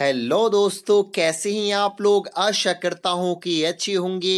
hello दोस्तों कैसे हैं आप लोग आशा करता हूँ कि अच्छे होंगे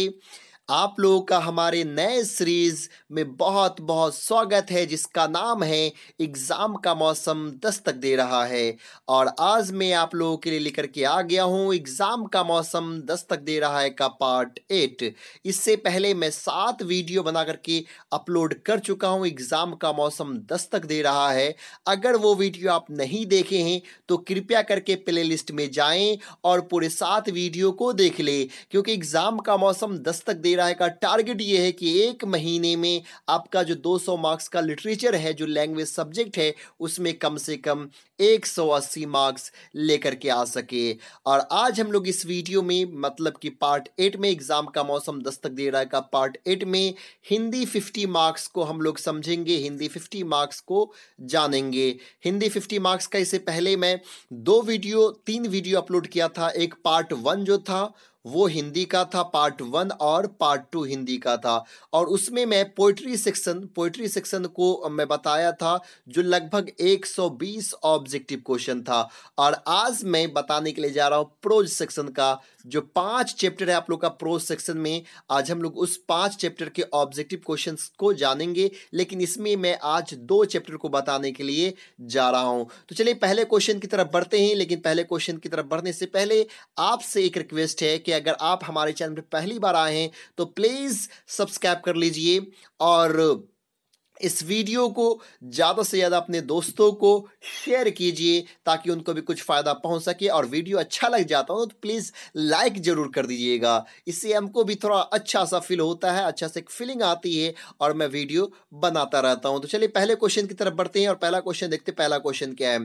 आप लोगों का हमारे नए सीरीज़ में बहुत बहुत स्वागत है जिसका नाम है एग्ज़ाम का मौसम दस्तक दे रहा है और आज मैं आप लोगों के लिए लेकर के आ गया हूँ एग्ज़ाम का मौसम दस्तक दे रहा है का पार्ट एट इससे पहले मैं सात वीडियो बना करके अपलोड कर चुका हूँ एग्ज़ाम का मौसम दस्तक दे रहा है अगर वो वीडियो आप नहीं देखे हैं तो कृपया करके प्ले में जाए और पूरे सात वीडियो को देख ले क्योंकि एग्ज़ाम का मौसम दस्तक दे रहा है का टारगेट ये है कि एक महीने में आपका जो 200 मार्क्स का लिटरेचर है जो लैंग्वेज सब्जेक्ट है उसमें कम से कम 180 मार्क्स लेकर के आ सके और आज हम लोग इस वीडियो में मतलब कि पार्ट एट में एग्ज़ाम का मौसम दस्तक दे रहा है का पार्ट एट में हिंदी 50 मार्क्स को हम लोग समझेंगे हिंदी 50 मार्क्स को जानेंगे हिंदी 50 मार्क्स का इससे पहले मैं दो वीडियो तीन वीडियो अपलोड किया था एक पार्ट वन जो था वो हिंदी का था पार्ट वन और पार्ट टू हिंदी का था और उसमें मैं पोइट्री सेक्शन पोइट्री सेक्शन को मैं बताया था जो लगभग 120 ऑब्जेक्टिव क्वेश्चन था और आज मैं बताने के लिए जा रहा हूँ प्रोज सेक्शन का जो पांच चैप्टर है आप लोग का प्रो सेक्शन में आज हम लोग उस पांच चैप्टर के ऑब्जेक्टिव क्वेश्चंस को जानेंगे लेकिन इसमें मैं आज दो चैप्टर को बताने के लिए जा रहा हूं तो चलिए पहले क्वेश्चन की तरफ बढ़ते हैं लेकिन पहले क्वेश्चन की तरफ बढ़ने से पहले आपसे एक रिक्वेस्ट है कि अगर आप हमारे चैनल पर पहली बार आए हैं तो प्लीज़ सब्सक्राइब कर लीजिए और इस वीडियो को ज़्यादा से ज़्यादा अपने दोस्तों को शेयर कीजिए ताकि उनको भी कुछ फ़ायदा पहुंच सके और वीडियो अच्छा लग जाता हो तो प्लीज़ लाइक ज़रूर कर दीजिएगा इससे हमको भी थोड़ा अच्छा सा फील होता है अच्छा सा एक फीलिंग आती है और मैं वीडियो बनाता रहता हूं तो चलिए पहले क्वेश्चन की तरफ बढ़ते हैं और पहला क्वेश्चन देखते हैं पहला क्वेश्चन क्या है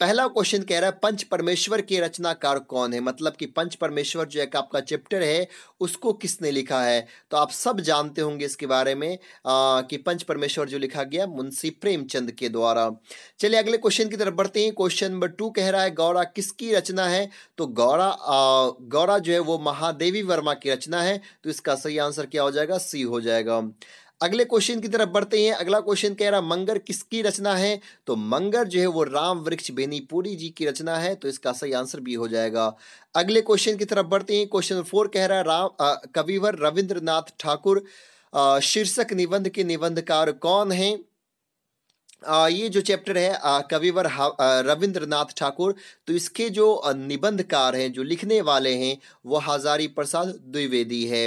पहला क्वेश्चन कह रहा है पंच परमेश्वर के रचनाकार कौन है मतलब कि पंच परमेश्वर जो एक आपका चैप्टर है उसको किसने लिखा है तो आप सब जानते होंगे इसके बारे में कि पंच परमेश्वर पर जो लिखा गया मुंशी प्रेमचंद के द्वारा चलिए अगले क्वेश्चन की तरफ बढ़ते हैं क्वेश्चन नंबर टू कह रहा है गौरा किसकी रचना है तो गौरा गौरा जो है वो महादेवी वर्मा की रचना है तो इसका सही आंसर क्या हो जाएगा सी हो जाएगा अगले क्वेश्चन की तरफ बढ़ते हैं अगला क्वेश्चन कह रहा मंगर किसकी रचना है तो मंगर जो है वो राम वृक्ष बेनीपुरी जी की रचना है तो इसका सही आंसर भी हो जाएगा अगले क्वेश्चन की तरफ बढ़ते हैं क्वेश्चन फोर कह रहा है राम कविवर रविंद्रनाथ ठाकुर शीर्षक निबंध के निबंधकार कौन हैं ये जो चैप्टर है कविवर रविंद्रनाथ ठाकुर तो इसके जो निबंधकार हैं जो लिखने वाले हैं वो हजारी प्रसाद द्विवेदी है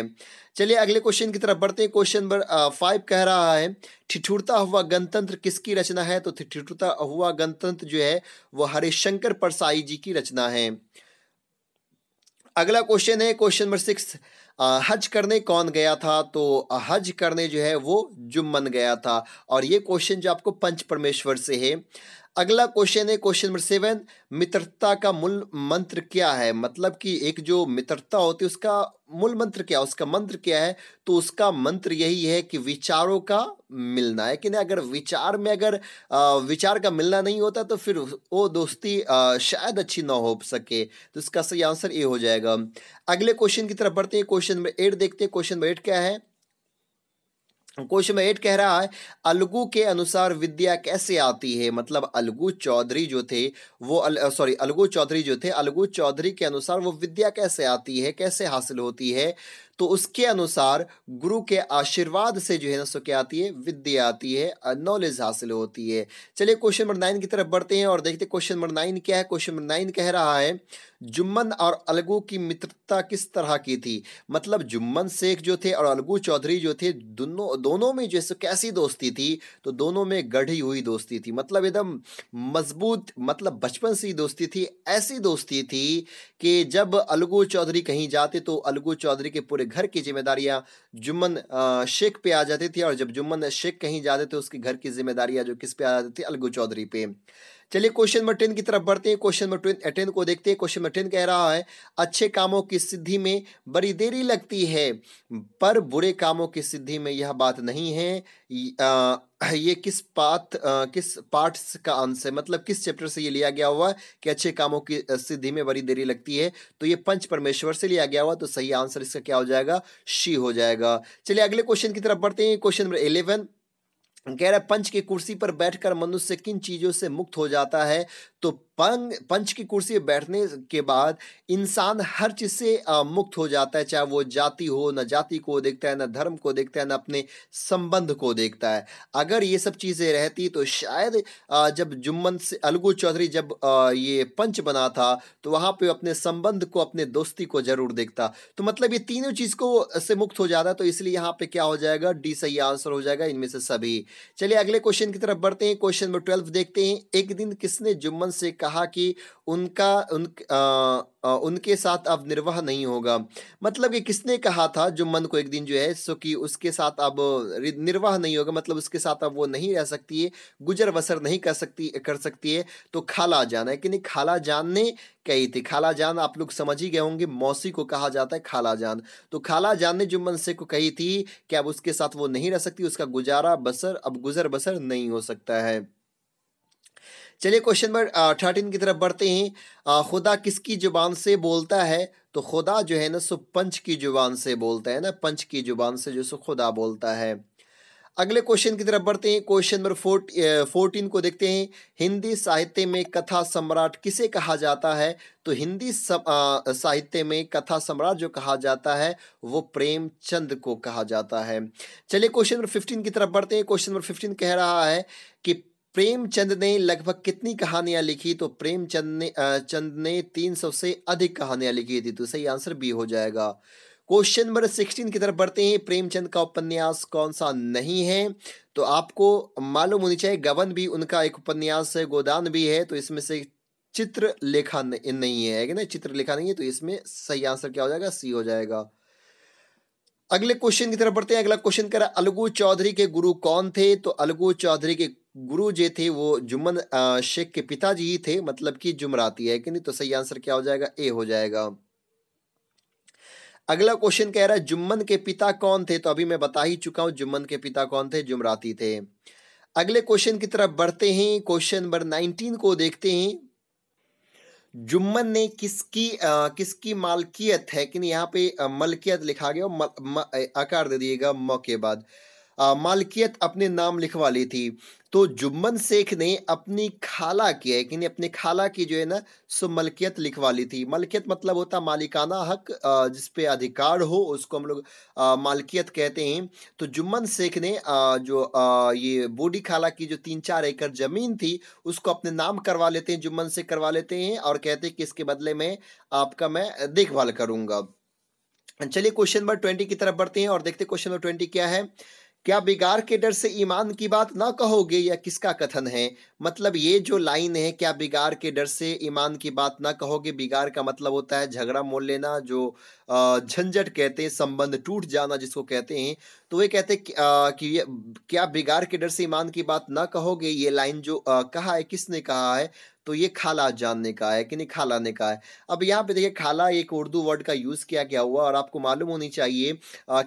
चलिए अगले क्वेश्चन की तरफ बढ़ते हैं क्वेश्चन नंबर फाइव कह रहा है ठिठुरता हुआ गणतंत्र किसकी रचना है तो ठिठुरता हुआ गणतंत्र जो है वो हरिशंकर परसाई जी की रचना है अगला क्वेश्चन है क्वेश्चन नंबर सिक्स हज करने कौन गया था तो हज करने जो है वो जुम्मन गया था और ये क्वेश्चन जो आपको पंच परमेश्वर से है अगला क्वेश्चन है क्वेश्चन नंबर सेवन मित्रता का मूल मंत्र क्या है मतलब कि एक जो मित्रता होती है उसका मूल मंत्र क्या है उसका मंत्र क्या है तो उसका मंत्र यही है कि विचारों का मिलना है कि नहीं अगर विचार में अगर विचार का मिलना नहीं होता तो फिर वो दोस्ती शायद अच्छी ना हो सके तो इसका सही आंसर ये हो जाएगा अगले क्वेश्चन की तरफ बढ़ते हैं क्वेश्चन नंबर एट देखते हैं क्वेश्चन नंबर एट क्या है क्वेश्चन नंबर एट कह रहा है अलगू के अनुसार विद्या कैसे आती है मतलब अलगू चौधरी जो थे वो अल, सॉरी अलगू चौधरी जो थे अलगू चौधरी के अनुसार वो विद्या कैसे आती है कैसे हासिल होती है तो उसके अनुसार गुरु के आशीर्वाद से जो है ना सो क्या आती है विद्या आती है नॉलेज हासिल होती है चलिए क्वेश्चन नंबर नाइन की तरफ बढ़ते हैं और देखते हैं क्वेश्चन नंबर नाइन क्या है क्वेश्चन नंबर नाइन कह रहा है जुम्मन और अलगू की मित्रता किस तरह की थी मतलब जुम्मन शेख जो थे और अलगू चौधरी जो थे दोनों दोनों में जो है कैसी दोस्ती थी तो दोनों में गढ़ी हुई दोस्ती थी मतलब एकदम मजबूत मतलब बचपन से ही दोस्ती थी ऐसी दोस्ती थी कि जब अलगू चौधरी कहीं जाते तो अलगू चौधरी के पूरे घर की जिम्मेदारियां जुम्मन शेख पे आ जाती थी और जब जुम्मन शेख कहीं जाते थे उसके घर की जिम्मेदारियां जो किस पे आ जाती थी अलगू चौधरी पे चलिए क्वेश्चन नंबर टेन की तरफ बढ़ते हैं क्वेश्चन नंबर टेन को देखते हैं क्वेश्चन नंबर टेन कह रहा है अच्छे कामों की सिद्धि में बड़ी देरी लगती है पर बुरे कामों की सिद्धि में यह बात नहीं है ये किस पाथ किस पार्ट का आंसर मतलब किस चैप्टर से ये लिया गया हुआ कि अच्छे कामों की सिद्धि में बड़ी देरी लगती है तो ये पंच परमेश्वर से लिया गया हुआ तो सही आंसर इसका क्या हो जाएगा शी हो जाएगा चलिए अगले क्वेश्चन की तरफ बढ़ते हैं क्वेश्चन नंबर इलेवन कह रहा है पंच की कुर्सी पर बैठकर मनुष्य किन चीज़ों से मुक्त हो जाता है तो पंच पंच की कुर्सी बैठने के बाद इंसान हर चीज़ से मुक्त हो जाता है चाहे वो जाति हो न जाति को देखता है न धर्म को देखता है न अपने संबंध को देखता है अगर ये सब चीज़ें रहती तो शायद जब जुम्मन से अलगू चौधरी जब ये पंच बना था तो वहाँ पे अपने संबंध को अपने दोस्ती को ज़रूर देखता तो मतलब ये तीनों चीज़ को से मुक्त हो जाता है तो इसलिए यहाँ पे क्या हो जाएगा डी सही आंसर हो जाएगा इनमें से सभी चलिए अगले क्वेश्चन की तरफ बढ़ते हैं क्वेश्चन नंबर ट्वेल्व देखते हैं एक दिन किसने जुम्मन से कहा कहा कि उनका उन आ, उनके साथ अब निर्वाह नहीं होगा मतलब कि किसने कहा था जुम्मन को एक दिन जो है सो कि उसके साथ अब निर्वाह नहीं होगा मतलब उसके साथ अब वो नहीं रह सकती है गुजर बसर नहीं कर सकती कर सकती है तो खाला जान है कि नहीं खाला जान ने कही थी खाला जान आप लोग समझ ही गए होंगे मौसी को कहा जाता है खाला जान तो खाला जान ने जुम्मन से को कही थी कि अब उसके साथ वो नहीं रह सकती उसका गुजारा बसर अब गुजर बसर नहीं हो सकता है चलिए क्वेश्चन नंबर थर्टीन की तरफ बढ़ते हैं खुदा किसकी ज़ुबान से बोलता है तो खुदा जो है ना सो पंच की ज़ुबान से बोलता है ना पंच की ज़ुबान से जो सो खुदा बोलता है अगले क्वेश्चन की तरफ बढ़ते हैं क्वेश्चन नंबर फोर्टीन को देखते हैं हिंदी साहित्य में कथा सम्राट किसे कहा जाता है तो हिंदी साहित्य में कथा सम्राट जो कहा जाता है वो प्रेमचंद को कहा जाता है चलिए क्वेश्चन नंबर फिफ्टीन की तरफ बढ़ते हैं क्वेश्चन नंबर फिफ्टीन कह रहा है कि प्रेमचंद ने लगभग कितनी कहानियां लिखी तो प्रेमचंद ने चंद ने तीन सौ से अधिक कहानियां लिखी थी तो सही आंसर बी हो जाएगा क्वेश्चन नंबर सिक्सटीन की तरफ बढ़ते हैं प्रेमचंद का उपन्यास कौन सा नहीं है तो आपको मालूम होनी चाहिए गबन भी उनका एक उपन्यास है गोदान भी है तो इसमें से चित्र लेखा नहीं है ना चित्र लेखा नहीं है तो इसमें सही आंसर क्या हो जाएगा सी हो जाएगा अगले क्वेश्चन की तरफ बढ़ते हैं अगला क्वेश्चन करा अलगू चौधरी के गुरु कौन थे तो अलगू चौधरी के गुरु जे थे वो जुम्मन शेख के पिताजी ही थे मतलब कि जुमराती है कि नहीं तो सही आंसर क्या हो जाएगा ए हो जाएगा अगला क्वेश्चन कह रहा है जुम्मन के पिता कौन थे तो अभी मैं बता ही चुका हूं जुम्मन के पिता कौन थे जुमराती थे अगले क्वेश्चन की तरफ बढ़ते हैं क्वेश्चन नंबर नाइनटीन को देखते हैं जुम्मन ने किसकी आ, किसकी मालकियत है कि नहीं यहाँ पे मलकियत लिखा गया म, म, आकार दे दिएगा म के बाद मालकियत अपने नाम लिखवा ली थी तो जुम्मन शेख ने अपनी खाला की है नहीं अपने खाला की जो है ना सो मलकियत लिखवा ली थी मलकियत मतलब होता मालिकाना हक जिस पे अधिकार हो उसको हम लोग मालकियत कहते हैं तो जुम्मन शेख ने जो ये बूढ़ी खाला की जो तीन चार एकड़ ज़मीन थी उसको अपने नाम करवा लेते हैं जुम्मन शेख करवा लेते हैं और कहते हैं कि इसके बदले में आपका मैं देखभाल करूँगा चलिए क्वेश्चन नंबर ट्वेंटी की तरफ बढ़ते हैं और देखते क्वेश्चन नंबर ट्वेंटी क्या है क्या बिगार के डर से ईमान की बात ना कहोगे या किसका कथन है मतलब ये जो लाइन है क्या बिगार के डर से ईमान की बात ना कहोगे बिगार का मतलब होता है झगड़ा मोल लेना जो झंझट कहते हैं संबंध टूट जाना जिसको कहते हैं तो वे कहते हैं कि क्या बिगार के डर से ईमान की बात ना कहोगे ये लाइन जो कहा है किसने कहा है तो ये खाला जानने का है कि नहीं खाला ने कहा है अब यहाँ पे देखिए खाला एक उर्दू वर्ड का यूज़ किया गया हुआ और आपको मालूम होनी चाहिए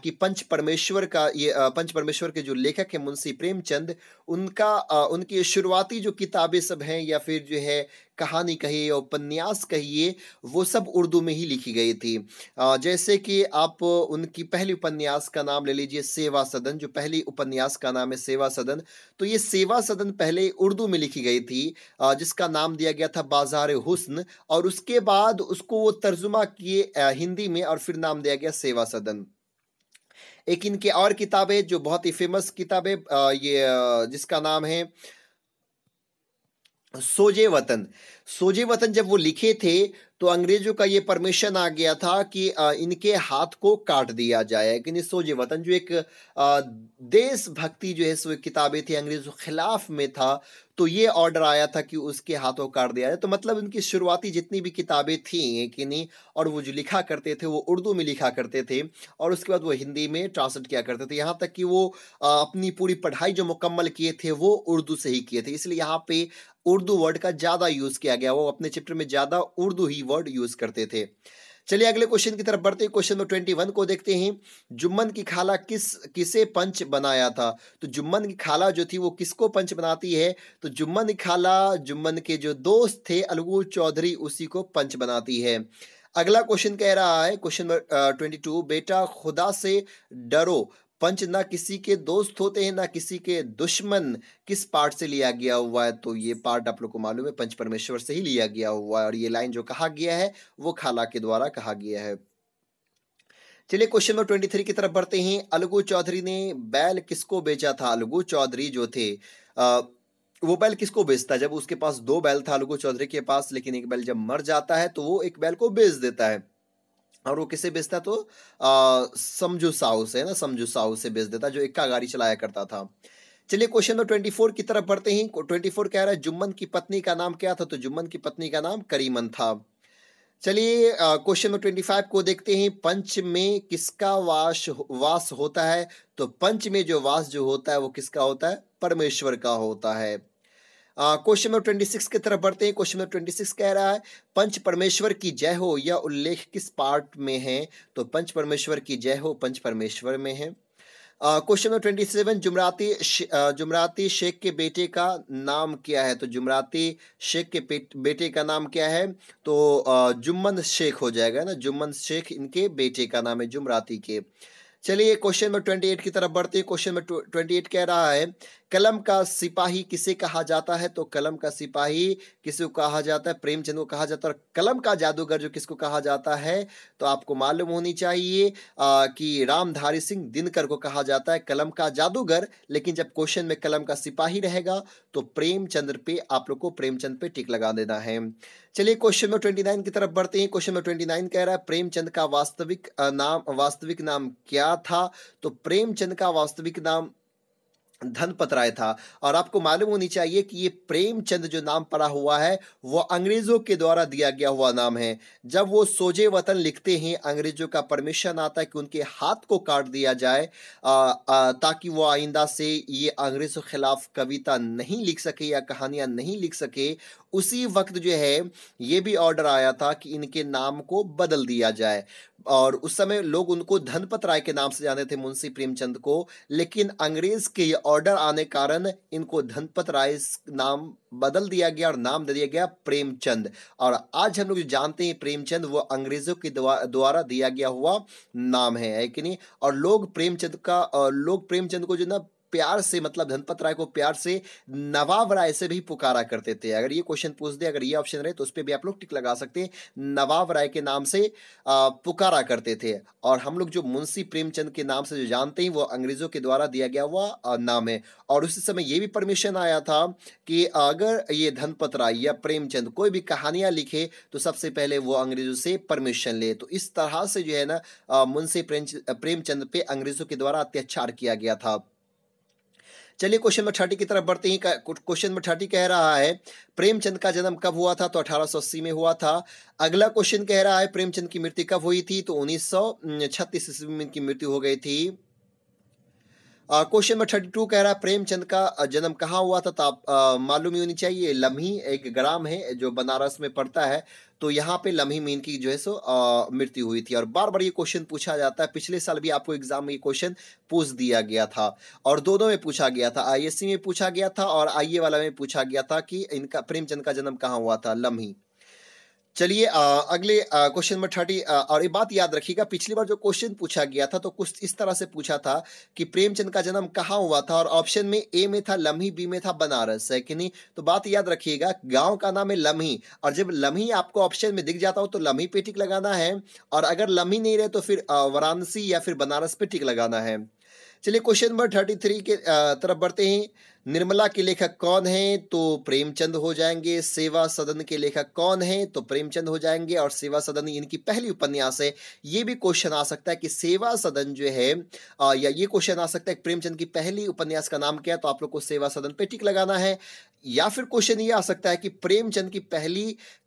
कि पंच परमेश्वर का ये पंच परमेश्वर के जो लेखक हैं मुंशी प्रेमचंद उनका उनकी शुरुआती जो किताबें सब हैं या फिर जो है कहानी कहिए उपन्यास कहिए वो सब उर्दू में ही लिखी गई थी जैसे कि आप उनकी पहली उपन्यास का नाम ले लीजिए सेवा सदन जो पहली उपन्यास का नाम है सेवा सदन तो ये सेवा सदन पहले उर्दू में लिखी गई थी जिसका नाम दिया गया था बाजार हुस्न और उसके बाद उसको वो तर्जुमा किए हिंदी में और फिर नाम दिया गया सेवा सदन एक इनके और किताब है जो बहुत ही फेमस किताब है ये जिसका नाम है सोजे वतन सोजे वतन जब वो लिखे थे तो अंग्रेजों का ये परमिशन आ गया था कि इनके हाथ को काट दिया जाए लेकिन सोजे वतन जो एक देशभक्ति जो है सो किताबें थी अंग्रेज़ों के खिलाफ में था तो ये ऑर्डर आया था कि उसके हाथों काट दिया जाए तो मतलब उनकी शुरुआती जितनी भी किताबें थीं कि नहीं और वो जो लिखा करते थे वो उर्दू में लिखा करते थे और उसके बाद वो हिंदी में ट्रांसलेट किया करते थे यहाँ तक कि वो अपनी पूरी पढ़ाई जो मुकम्मल किए थे वो उर्दू से ही किए थे इसलिए यहाँ पे उर्दू वर्ड का ज़्यादा यूज़ किया गया वो अपने चैप्टर में ज़्यादा उर्दू ही वर्ड यूज़ करते थे चलिए अगले क्वेश्चन की तरफ बढ़ते हैं क्वेश्चन नंबर ट्वेंटी वन को देखते हैं जुम्मन की खाला किस किसे पंच बनाया था तो जुम्मन की खाला जो थी वो किसको पंच बनाती है तो जुम्मन की खाला जुम्मन के जो दोस्त थे अलगू चौधरी उसी को पंच बनाती है अगला क्वेश्चन कह रहा है क्वेश्चन नंबर ट्वेंटी टू बेटा खुदा से डरो पंच ना किसी के दोस्त होते हैं ना किसी के दुश्मन किस पार्ट से लिया गया हुआ है तो ये पार्ट आप लोग को मालूम है पंच परमेश्वर से ही लिया गया हुआ है और ये लाइन जो कहा गया है वो खाला के द्वारा कहा गया है चलिए क्वेश्चन नंबर ट्वेंटी थ्री की तरफ बढ़ते हैं अलगू चौधरी ने बैल किसको बेचा था अलगू चौधरी जो थे आ, वो बैल किसको बेचता जब उसके पास दो बैल था अलगू चौधरी के पास लेकिन एक बैल जब मर जाता है तो वो एक बैल को बेच देता है और वो किसे बेचता तो समझू साहू से है ना समझू साहू से बेच देता जो इक्का गाड़ी चलाया करता था चलिए क्वेश्चन नंबर ट्वेंटी फोर की तरफ बढ़ते ही ट्वेंटी फोर कह रहा है जुम्मन की पत्नी का नाम क्या था तो जुम्मन की पत्नी का नाम करीमन था चलिए क्वेश्चन नंबर ट्वेंटी फाइव को देखते हैं पंच में किसका वास वास होता है तो पंच में जो वास जो होता है वो किसका होता है परमेश्वर का होता है क्वेश्चन नंबर ट्वेंटी सिक्स की तरफ बढ़ते हैं क्वेश्चन नंबर ट्वेंटी सिक्स कह रहा है पंच परमेश्वर की जय हो या उल्लेख किस पार्ट में है तो पंच परमेश्वर की जय हो पंच परमेश्वर में है question number twenty seven Jumrati Jumrati Shaikh के बेटे का नाम क्या है तो जुमराती शेख के बेटे का नाम क्या है तो जुम्मन शेख हो जाएगा ना जुम्मन शेख इनके बेटे का नाम है जुमराती के चलिए क्वेश्चन नंबर ट्वेंटी एट की तरफ बढ़ते हैं क्वेश्चन नंबर ट्वेंटी एट कह रहा है कलम का सिपाही किसे कहा जाता है तो कलम का सिपाही किसे कहा जाता है प्रेमचंद को कहा जाता है और कलम का जादूगर जो किसको कहा जाता है तो आपको मालूम होनी चाहिए आ, कि रामधारी सिंह दिनकर को कहा जाता है कलम का जादूगर लेकिन जब क्वेश्चन में कलम का सिपाही रहेगा तो प्रेमचंद्र पे आप लोग को प्रेमचंद पे टिक लगा देना है चलिए क्वेश्चन नंबर ट्वेंटी नाइन की तरफ बढ़ते हैं क्वेश्चन नंबर ट्वेंटी नाइन कह रहा है प्रेमचंद का वास्तविक नाम वास्तविक नाम क्या था तो प्रेमचंद का वास्तविक नाम धनपत राय था और आपको मालूम होनी चाहिए कि ये प्रेमचंद जो नाम पड़ा हुआ है वो अंग्रेज़ों के द्वारा दिया गया हुआ नाम है जब वो सोजे वतन लिखते हैं अंग्रेज़ों का परमिशन आता है कि उनके हाथ को काट दिया जाए आ, आ, ताकि वो आइंदा से ये अंग्रेज़ों के ख़िलाफ़ कविता नहीं लिख सके या कहानियां नहीं लिख सके उसी वक्त जो है ये भी ऑर्डर आया था कि इनके नाम को बदल दिया जाए और उस समय लोग उनको धनपत राय के नाम से जानते थे मुंशी प्रेमचंद को लेकिन अंग्रेज के ये ऑर्डर आने कारण इनको धनपत राय नाम बदल दिया गया और नाम दे दिया गया प्रेमचंद और आज हम लोग जो जानते हैं प्रेमचंद वो अंग्रेजों के द्वारा दिया गया हुआ नाम है है कि नहीं और लोग प्रेमचंद का लोग प्रेमचंद को जो ना प्यार से मतलब धनपत राय को प्यार से नवाब राय से भी पुकारा करते थे अगर ये क्वेश्चन पूछ दे अगर ये ऑप्शन रहे तो उस पर भी आप लोग टिक लगा सकते हैं नवाब राय के नाम से पुकारा करते थे और हम लोग जो मुंशी प्रेमचंद के नाम से जो जानते हैं वो अंग्रेज़ों के द्वारा दिया गया हुआ नाम है और उसी समय ये भी परमिशन आया था कि अगर ये धनपत राय या प्रेमचंद कोई भी कहानियां लिखे तो सबसे पहले वो अंग्रेज़ों से परमिशन ले तो इस तरह से जो है ना मुंशी प्रेमचंद पे अंग्रेज़ों के द्वारा अत्याचार किया गया था चलिए क्वेश्चन नंबर थर्टी की तरफ बढ़ते ही क्वेश्चन नंबर थर्टी कह रहा है प्रेमचंद का जन्म कब हुआ था तो अठारह सौ अस्सी में हुआ था अगला क्वेश्चन कह रहा है प्रेमचंद की मृत्यु कब हुई थी तो उन्नीस सौ छत्तीस ईस्वी में इनकी मृत्यु हो गई थी क्वेश्चन नंबर थर्टी टू कह रहा है प्रेमचंद का जन्म कहाँ हुआ था तो आप मालूम ही होनी चाहिए लम्ही एक ग्राम है जो बनारस में पड़ता है तो यहाँ पे लम्ही मीन की जो है सो मृत्यु हुई थी और बार बार ये क्वेश्चन पूछा जाता है पिछले साल भी आपको एग्जाम में ये क्वेश्चन पूछ दिया गया था और दोनों में पूछा गया था आई में पूछा गया था और आई वाला में पूछा गया था कि इनका प्रेमचंद का जन्म कहाँ हुआ था लम्ही चलिए अगले क्वेश्चन नंबर थर्टी और ये बात याद रखिएगा पिछली बार जो क्वेश्चन पूछा गया था तो कुछ इस तरह से पूछा था कि प्रेमचंद का जन्म कहाँ हुआ था और ऑप्शन में ए में था लम्ही बी में था बनारस है कि नहीं तो बात याद रखिएगा गांव का नाम है लम्ही और जब लम्ही आपको ऑप्शन में दिख जाता हो तो लम्ही पे टिक लगाना है और अगर लम्ही नहीं रहे तो फिर वाराणसी या फिर बनारस पे टिक लगाना है चलिए क्वेश्चन नंबर थर्टी थ्री के तरफ बढ़ते हैं निर्मला के लेखक कौन हैं तो प्रेमचंद हो जाएंगे सेवा सदन के लेखक कौन हैं तो प्रेमचंद हो जाएंगे और सेवा सदन इनकी पहली उपन्यास है ये भी क्वेश्चन आ सकता है कि सेवा सदन जो है या ये क्वेश्चन आ सकता है प्रेमचंद की पहली उपन्यास का नाम क्या है तो आप लोग को सेवा सदन पे टिक लगाना है या फिर क्वेश्चन ये आ सकता है कि प्रेमचंद की पहली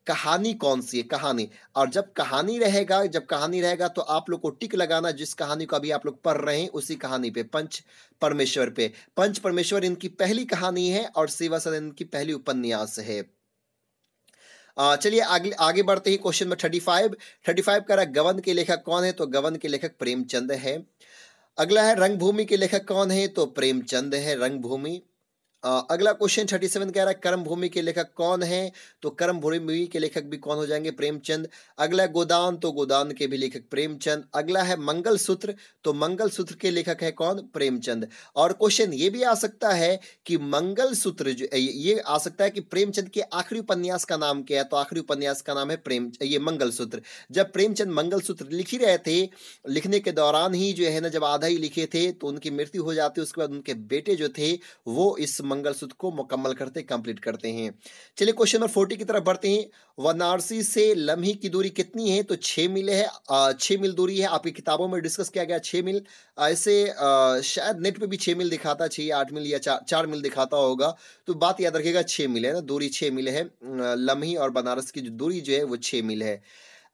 कहानी कौन सी है कहानी और जब कहानी रहेगा जब कहानी रहेगा तो आप लोग को टिक लगाना जिस कहानी को अभी आप लोग पढ़ रहे हैं उसी कहानी पे पंच परमेश्वर पे पंच परमेश्वर इनकी पहली कहानी है और सेवा सदन इनकी पहली उपन्यास है चलिए आगे आगे बढ़ते ही question number thirty five thirty five कह रहा है गवन के लेखक कौन है तो गवन के लेखक प्रेमचंद है अगला है रंगभूमि के लेखक कौन है तो प्रेमचंद है रंगभूमि अगला क्वेश्चन थर्टी सेवन कह रहा है कर्म भूमि के लेखक कौन है तो कर्म भूमि के लेखक भी कौन हो जाएंगे प्रेमचंद अगला गोदान तो गोदान के भी लेखक प्रेमचंद अगला है मंगल सूत्र तो मंगल सूत्र के लेखक है कौन प्रेमचंद और क्वेश्चन ये भी आ सकता है कि मंगल सूत्र जो ये आ सकता है कि प्रेमचंद के आखिरी उपन्यास का नाम क्या है तो आखिरी उपन्यास का नाम है प्रेम ये मंगल सूत्र जब प्रेमचंद मंगल सूत्र लिख ही रहे थे लिखने के दौरान ही जो है ना जब आधा ही लिखे थे तो उनकी मृत्यु हो जाती उसके बाद उनके बेटे जो थे वो इस मंगल सूत्र को मुकम्मल करते कंप्लीट करते हैं चलिए क्वेश्चन नंबर फोर्टी की तरफ बढ़ते हैं वाराणसी से लम्हे की दूरी कितनी है तो छः मील है छः मील दूरी है आपकी किताबों में डिस्कस किया गया छः मील ऐसे शायद नेट पे भी छः मील दिखाता छः आठ मील या चार चार मील दिखाता होगा तो बात याद रखिएगा छः मील है ना दूरी छः मील है लम्ही और बनारस की जो दूरी जो है वो छः मील है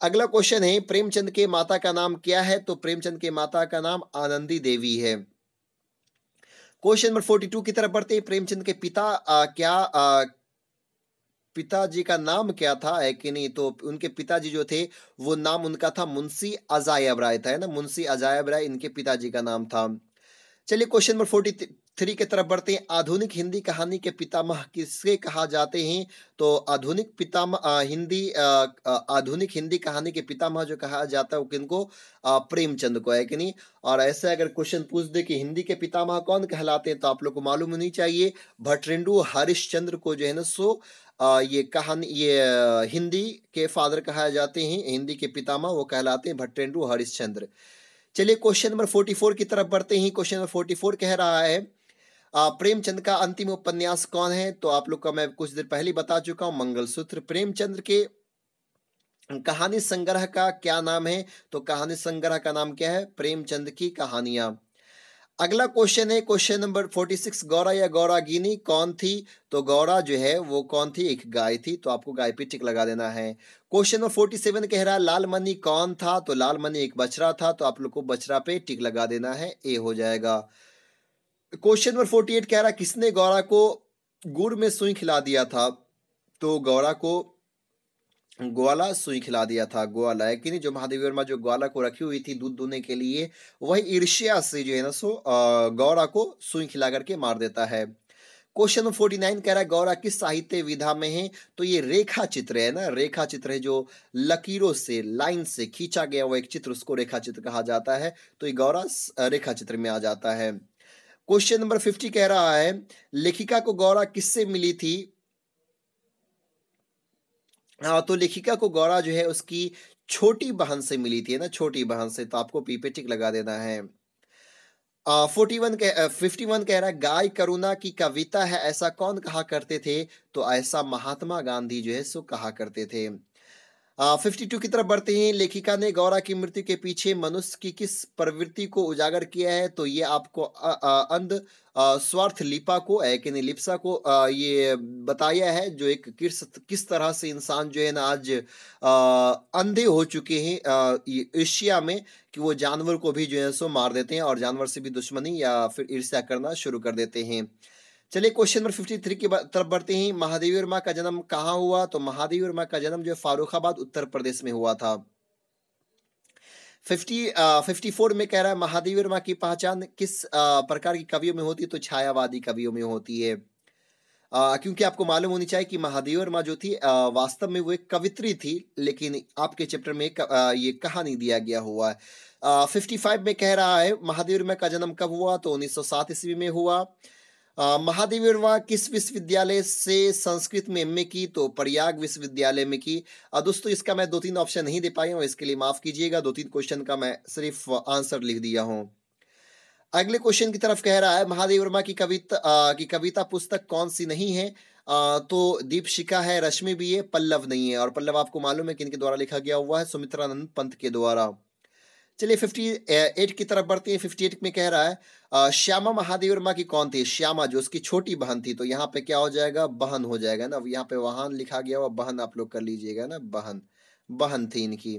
अगला क्वेश्चन है प्रेमचंद के माता का नाम क्या है तो प्रेमचंद के माता का नाम आनंदी देवी है क्वेश्चन नंबर फोर्टी टू की तरफ बढ़ते प्रेमचंद के पिता आ, क्या आ, पिताजी का नाम क्या था है कि नहीं तो उनके पिताजी जो थे वो नाम उनका था मुंशी अजायब राय था है ना मुंशी अजायब राय इनके पिताजी का नाम था चलिए क्वेश्चन नंबर फोर्टी थ्री की तरफ बढ़ते हैं आधुनिक हिंदी कहानी के पितामह किसके कहा जाते हैं तो आधुनिक पितामह हिंदी आधुनिक हिंदी कहानी के पितामह जो कहा जाता है वो किनको प्रेमचंद को है कि नहीं और ऐसे अगर क्वेश्चन पूछ दे कि हिंदी के पितामह कौन कहलाते हैं तो आप लोग को मालूम होनी चाहिए भटरेंडू हरिश्चंद्र को जो है ना सो ये कहानी ये हिंदी के फादर कहा जाते हैं हिंदी के पितामह वो कहलाते हैं भट्टेंडू हरिश्चंद्र चलिए क्वेश्चन नंबर फोर्टी फोर की तरफ बढ़ते हैं क्वेश्चन नंबर फोर्टी फोर कह रहा है प्रेमचंद का अंतिम उपन्यास कौन है तो आप लोग का मैं कुछ देर पहले बता चुका मंगल मंगलसूत्र प्रेमचंद के कहानी संग्रह का क्या नाम है तो कहानी संग्रह का नाम क्या है प्रेमचंद की कहानियां अगला क्वेश्चन है question number forty six Gaura या गौरा गिनी कौन थी तो गौरा जो है वो कौन थी एक गाय थी तो आपको गाय पे टिक लगा देना है क्वेश्चन नंबर फोर्टी सेवन कह रहा है लाल मनी कौन था तो लाल मनी एक बछरा था तो आप लोग को बछरा पे टिक लगा देना है ए हो जाएगा क्वेश्चन नंबर फोर्टी एट कह रहा किसने गौरा को गुड़ में सुई खिला दिया था तो गौरा को ग्वाला सुई खिला दिया था ग्वाला है कि नहीं जो महादेव वर्मा जो ग्वाला को रखी हुई थी दूध दूने के लिए वही ईर्ष्या से जो है ना सो गौरा को सुई खिला करके मार देता है क्वेश्चन नंबर फोर्टी नाइन कह रहा है गौरा किस साहित्य विधा में है तो ये रेखा चित्र है ना रेखा चित्र है जो लकीरों से लाइन से खींचा गया वो एक चित्र उसको रेखा चित्र कहा जाता है तो ये गौरा रेखा चित्र में आ जाता है क्वेश्चन नंबर फिफ्टी कह रहा है लेखिका को गौरा किससे मिली थी हाँ तो लेखिका को गौरा जो है उसकी छोटी बहन से मिली थी ना छोटी बहन से तो आपको पीपेटिक टिक लगा देना है फोर्टी वन फिफ्टी वन कह रहा है गाय करुणा की कविता है ऐसा कौन कहा करते थे तो ऐसा महात्मा गांधी जो है सो कहा करते थे फिफ्टी टू की तरफ बढ़ते हैं लेखिका ने गौरा की मृत्यु के पीछे मनुष्य की किस प्रवृत्ति को उजागर किया है तो ये आपको अंध स्वार्थ लिपा को लिप्सा को आ, ये बताया है जो एक किस किस तरह से इंसान जो है ना आज अंधे हो चुके हैं एशिया में कि वो जानवर को भी जो है सो मार देते हैं और जानवर से भी दुश्मनी या फिर ईर्ष्या करना शुरू कर देते हैं चलिए क्वेश्चन नंबर फिफ्टी थ्री की तरफ बढ़ते ही महादेवी वर्मा का जन्म कहाँ हुआ तो महादेवी वर्मा का जन्म जो फारुखाबाद उत्तर प्रदेश में हुआ था फिफ्टी फिफ्टी फोर में कह रहा है महादेवी वर्मा की पहचान किस uh, प्रकार की कवियों में होती है तो छायावादी कवियों में होती है Uh, क्योंकि आपको मालूम होनी चाहिए कि महादेव वर्मा जो थी uh, वास्तव में वो एक कवित्री थी लेकिन आपके चैप्टर में uh, ये कहानी दिया गया हुआ है फिफ्टी फाइव में कह रहा है महादेव वर्मा का जन्म कब हुआ तो उन्नीस सौ सात ईस्वी में हुआ महादेव वर्मा किस विश्वविद्यालय से संस्कृत में एमए की तो प्रयाग विश्वविद्यालय में की दोस्तों इसका मैं दो तीन ऑप्शन नहीं दे पाया हूँ इसके लिए माफ कीजिएगा दो तीन क्वेश्चन का मैं सिर्फ आंसर लिख दिया हूँ अगले क्वेश्चन की तरफ कह रहा है महादेव वर्मा की कविता की कविता पुस्तक कौन सी नहीं है आ, तो दीपशिका है रश्मि भी है पल्लव नहीं है और पल्लव आपको मालूम है किनके द्वारा लिखा गया हुआ है सुमित्रानंद पंत के द्वारा चलिए फिफ्टी एट की तरफ बढ़ते हैं एट में कह रहा है श्यामा महादेव वर्मा की कौन थी श्यामा जो उसकी छोटी बहन थी तो यहाँ पे क्या हो जाएगा बहन हो जाएगा ना यहाँ पे वाहन लिखा गया हुआ बहन आप लोग कर लीजिएगा ना बहन बहन थी इनकी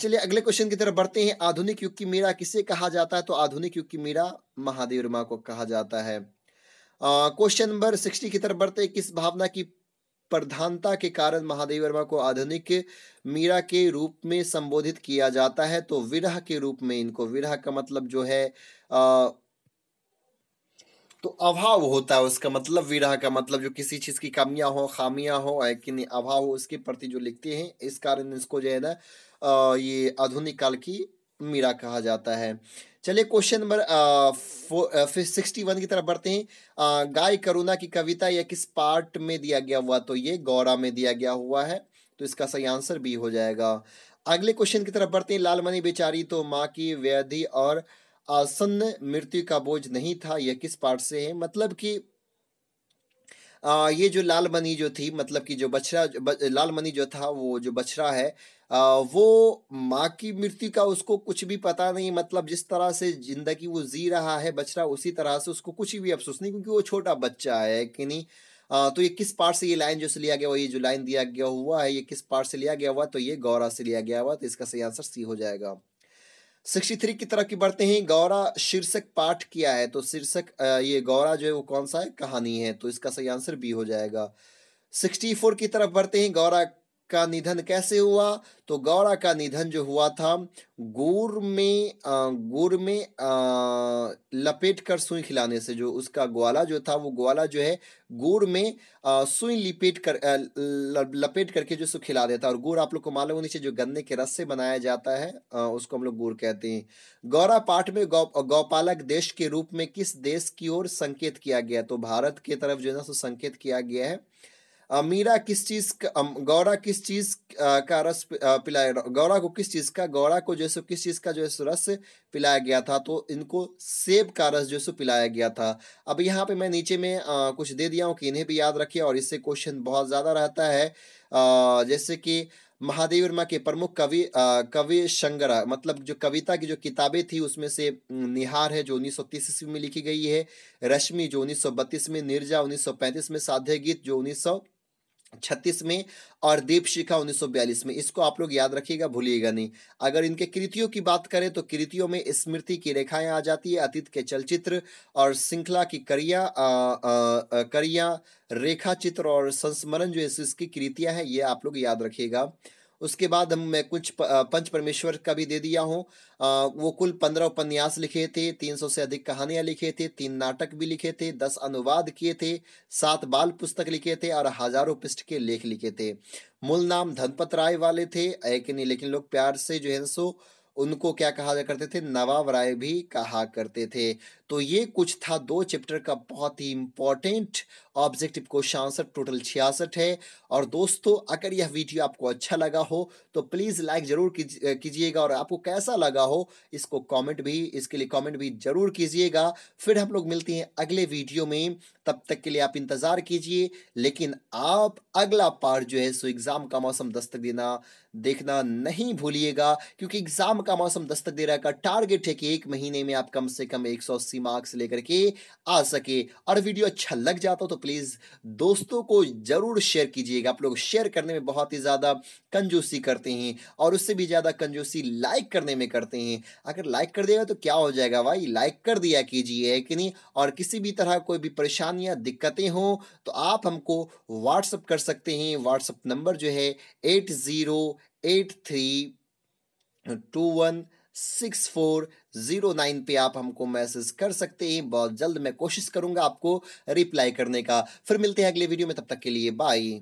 चलिए अगले क्वेश्चन की तरफ बढ़ते हैं आधुनिक युग की मीरा किसे कहा जाता है तो आधुनिक युग की मीरा महादेव वर्मा को कहा जाता है क्वेश्चन नंबर सिक्सटी की तरफ बढ़ते किस भावना की प्रधानता के कारण महादेव वर्मा को आधुनिक मीरा के रूप में संबोधित किया जाता है तो विरह के रूप में इनको विरह का मतलब जो है आ, तो अभाव होता है उसका मतलब विरह का मतलब जो किसी चीज़ की कमियां हो खामियां हो लेकिन अभाव हो उसके प्रति जो लिखते हैं इस कारण इसको जो है ना ये आधुनिक काल की मीरा कहा जाता है चलिए क्वेश्चन नंबर सिक्सटी वन की तरफ बढ़ते हैं गाय करुणा की कविता यह किस पार्ट में दिया गया हुआ तो ये गौरा में दिया गया हुआ है तो इसका सही आंसर भी हो जाएगा अगले क्वेश्चन की तरफ बढ़ते हैं लालमणि बेचारी तो माँ की व्याधि और आसन्न मृत्यु का बोझ नहीं था यह किस पार्ट से है मतलब कि आ, ये जो लाल मनी जो थी मतलब कि जो बछरा लाल मनी जो था वो जो बछरा है आ, वो माँ की मृत्यु का उसको कुछ भी पता नहीं मतलब जिस तरह से जिंदगी वो जी रहा है बछरा उसी तरह से उसको कुछ भी अफसोस नहीं क्योंकि वो छोटा बच्चा है कि नहीं आ, तो ये किस पार्ट से ये लाइन जो से लिया गया हुआ ये जो लाइन दिया गया हुआ है ये किस पार्ट से लिया गया हुआ तो ये गौरा से लिया गया हुआ तो इसका सही आंसर सी हो जाएगा सिक्सटी थ्री की तरफ की बढ़ते हैं गौरा शीर्षक पाठ किया है तो शीर्षक ये गौरा जो है वो कौन सा है कहानी है तो इसका सही आंसर बी हो जाएगा सिक्सटी फोर की तरफ बढ़ते हैं गौरा का निधन कैसे हुआ तो गौरा का निधन जो हुआ था गुर में गुर में लपेट कर सुई खिलाने से जो उसका ग्वाला जो था वो ग्वाला जो है गुर में सुई लिपेट कर लपेट करके जो सो खिला देता है और गुड़ आप लोग को मालूम नीचे जो गन्ने के रस से बनाया जाता है उसको हम लोग गुड़ कहते हैं गौरा पाठ में गौ गौपालक देश के रूप में किस देश की ओर संकेत किया गया तो भारत की तरफ जो है ना सो संकेत किया गया है मीरा किस चीज का गौरा किस चीज का रस पिलाया गौरा को किस चीज का गौरा को जो सो किस चीज का जो सो रस पिलाया गया था तो इनको सेब का रस जो सो पिलाया गया था अब यहाँ पे मैं नीचे में आ, कुछ दे दिया हूँ कि इन्हें भी याद रखिए और इससे क्वेश्चन बहुत ज़्यादा रहता है आ, जैसे कि महादेव वर्मा के प्रमुख कवि कवि संग्रह मतलब जो कविता की जो किताबें थी उसमें से निहार है जो 1930 ईस्वी में लिखी गई है रश्मि जो 1932 में निर्जा 1935 में साध्य गीत जो 1900 छत्तीस में और दीपशिखा उन्नीस में इसको आप लोग याद रखिएगा भूलिएगा नहीं अगर इनके कृतियों की बात करें तो कृतियों में स्मृति की रेखाएं आ जाती है अतीत के चलचित्र और श्रृंखला की करिया आ, आ, आ, करिया रेखा चित्र और संस्मरण जो है इसकी कृतियां हैं ये आप लोग याद रखिएगा उसके बाद हम मैं कुछ पंच परमेश्वर का भी दे दिया हूँ वो कुल पंद्रह उपन्यास लिखे थे तीन सौ से अधिक कहानियां लिखे थे तीन नाटक भी लिखे थे दस अनुवाद किए थे सात बाल पुस्तक लिखे थे और हजारों पृष्ठ के लेख लिखे थे मूल नाम धनपत राय वाले थे एक नहीं लेकिन लोग प्यार से जो है सो उनको क्या कहा करते थे नवाब राय भी कहा करते थे तो ये कुछ था दो चैप्टर का बहुत ही important objective question answer total छियासठ है और दोस्तों अगर यह वीडियो आपको अच्छा लगा हो तो प्लीज़ लाइक ज़रूर कीजिएगा और आपको कैसा लगा हो इसको कमेंट भी इसके लिए कमेंट भी ज़रूर कीजिएगा फिर हम लोग मिलते हैं अगले वीडियो में तब तक के लिए आप इंतज़ार कीजिए लेकिन आप अगला पार्ट जो है सो एग्ज़ाम का मौसम दस्तक देना देखना नहीं भूलिएगा क्योंकि एग्ज़ाम का मौसम दस्तक दे रहा का टारगेट है कि एक महीने में आप कम से कम एक सौ अस्सी मार्क्स लेकर के आ सके और वीडियो अच्छा लग जाता हो तो प्लीज़ दोस्तों को ज़रूर शेयर कीजिएगा आप लोग शेयर करने में बहुत ही ज़्यादा कंजूसी करते हैं और उससे भी ज़्यादा कंजूसी लाइक करने में करते हैं अगर लाइक कर देगा तो क्या हो जाएगा भाई लाइक कर दिया कीजिए कि नहीं और किसी भी तरह कोई भी परेशानियाँ दिक्कतें हों तो आप हमको व्हाट्सअप कर सकते हैं व्हाट्सअप नंबर जो है eight zero eight three two one six four zero nine पे आप हमको मैसेज कर सकते हैं बहुत जल्द मैं कोशिश करूंगा आपको रिप्लाई करने का फिर मिलते हैं अगले वीडियो में तब तक के लिए बाय